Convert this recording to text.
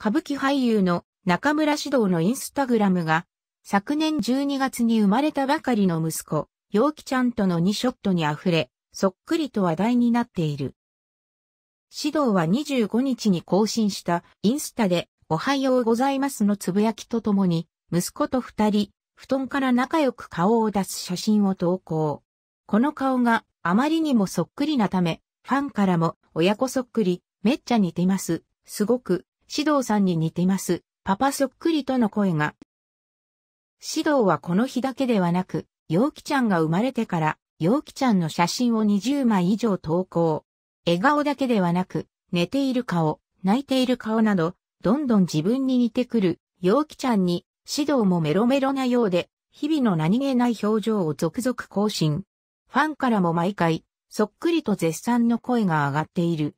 歌舞伎俳優の中村指導のインスタグラムが、昨年12月に生まれたばかりの息子、陽気ちゃんとの2ショットに溢れ、そっくりと話題になっている。指導は25日に更新したインスタで、おはようございますのつぶやきとともに、息子と二人、布団から仲良く顔を出す写真を投稿。この顔があまりにもそっくりなため、ファンからも親子そっくり、めっちゃ似てます。すごく指導さんに似てます。パパそっくりとの声が。指導はこの日だけではなく、陽気ちゃんが生まれてから、陽気ちゃんの写真を20枚以上投稿。笑顔だけではなく、寝ている顔、泣いている顔など、どんどん自分に似てくる、陽気ちゃんに、指導もメロメロなようで、日々の何気ない表情を続々更新。ファンからも毎回、そっくりと絶賛の声が上がっている。